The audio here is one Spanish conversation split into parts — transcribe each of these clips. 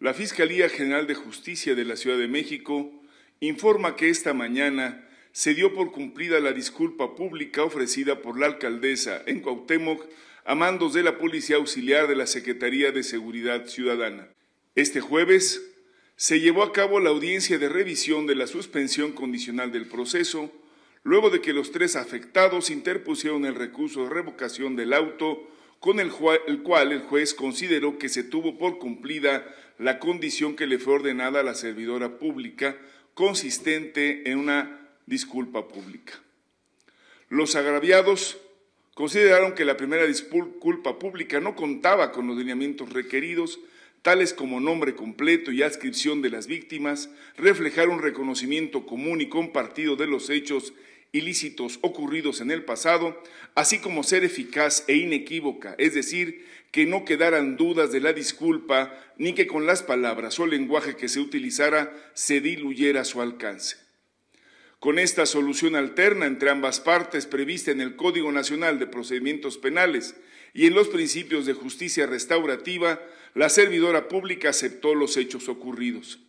La Fiscalía General de Justicia de la Ciudad de México informa que esta mañana se dio por cumplida la disculpa pública ofrecida por la alcaldesa en Cuauhtémoc a mandos de la Policía Auxiliar de la Secretaría de Seguridad Ciudadana. Este jueves se llevó a cabo la audiencia de revisión de la suspensión condicional del proceso, luego de que los tres afectados interpusieron el recurso de revocación del auto con el, cual el juez consideró que se tuvo por cumplida la condición que le fue ordenada a la servidora pública, consistente en una disculpa pública. Los agraviados consideraron que la primera disculpa pública no contaba con los lineamientos requeridos, tales como nombre completo y adscripción de las víctimas, reflejar un reconocimiento común y compartido de los hechos ilícitos ocurridos en el pasado, así como ser eficaz e inequívoca, es decir, que no quedaran dudas de la disculpa, ni que con las palabras o lenguaje que se utilizara se diluyera su alcance. Con esta solución alterna entre ambas partes prevista en el Código Nacional de Procedimientos Penales y en los principios de justicia restaurativa, la servidora pública aceptó los hechos ocurridos.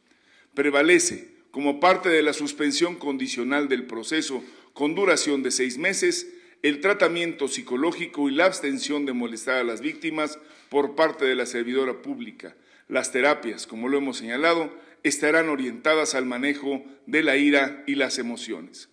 Prevalece como parte de la suspensión condicional del proceso con duración de seis meses, el tratamiento psicológico y la abstención de molestar a las víctimas por parte de la servidora pública. Las terapias, como lo hemos señalado, estarán orientadas al manejo de la ira y las emociones.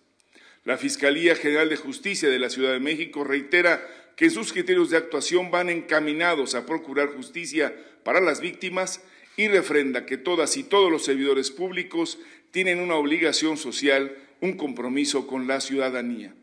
La Fiscalía General de Justicia de la Ciudad de México reitera que sus criterios de actuación van encaminados a procurar justicia para las víctimas y refrenda que todas y todos los servidores públicos tienen una obligación social, un compromiso con la ciudadanía.